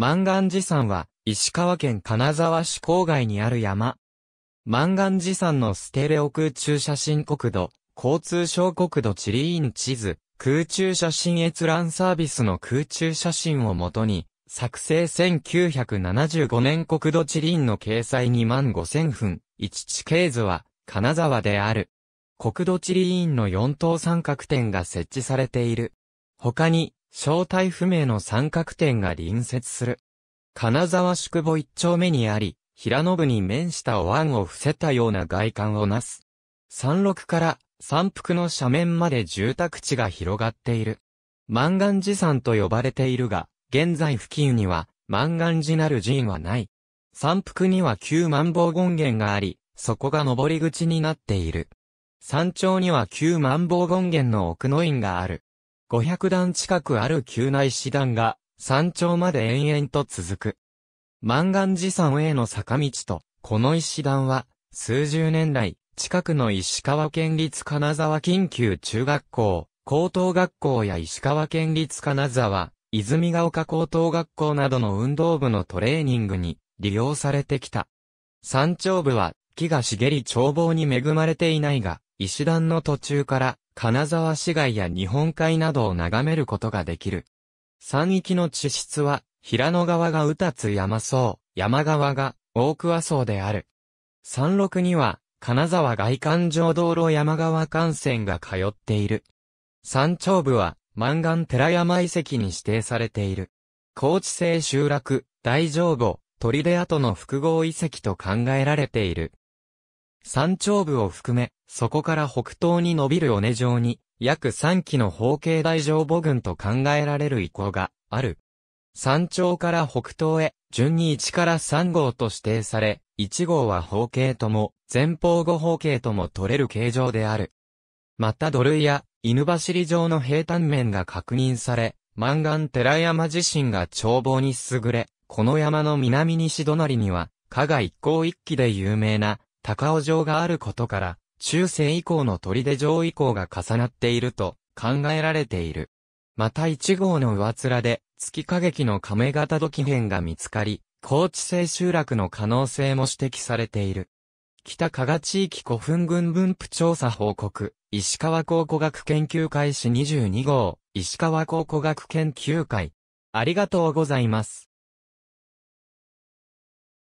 万願寺山は、石川県金沢市郊外にある山。万願寺山のステレオ空中写真国土、交通省国土地理院地図、空中写真閲覧サービスの空中写真をもとに、作成1975年国土地理院の掲載2万5000分、一地形図は、金沢である。国土地理院の4等三角点が設置されている。他に、正体不明の三角点が隣接する。金沢宿坊一丁目にあり、平野部に面したお椀を伏せたような外観をなす。山麓から山腹の斜面まで住宅地が広がっている。万願寺山と呼ばれているが、現在付近には万願寺なる寺院はない。山腹には旧万宝権現があり、そこが登り口になっている。山頂には旧万宝権現の奥の院がある。500段近くある急な石段が、山頂まで延々と続く。万願寺山への坂道と、この石段は、数十年来、近くの石川県立金沢緊急中学校、高等学校や石川県立金沢、泉ヶ丘高等学校などの運動部のトレーニングに利用されてきた。山頂部は木が茂り眺望に恵まれていないが、石段の途中から金沢市街や日本海などを眺めることができる。山域の地質は、平野川が宇津山層、山川が大桑層である。山麓には、金沢外環状道路山川幹線が通っている。山頂部は、万願寺山遺跡に指定されている。高知製集落、大丈夫、出跡の複合遺跡と考えられている。山頂部を含め、そこから北東に伸びる尾根状に、約3基の方形大乗母群と考えられる遺構がある。山頂から北東へ、順に1から3号と指定され、1号は方形とも、前方五方形とも取れる形状である。また土塁や、犬走り状の平坦面が確認され、万願寺山自身が眺望に優れ、この山の南西隣には、加賀一向一揆で有名な、高尾城があることから、中世以降の砦城以降が重なっていると考えられている。また1号の上面で、月影の亀型土器片が見つかり、高知性集落の可能性も指摘されている。北加賀地域古墳群分布調査報告、石川考古学研究会誌22号、石川考古学研究会。ありがとうございます。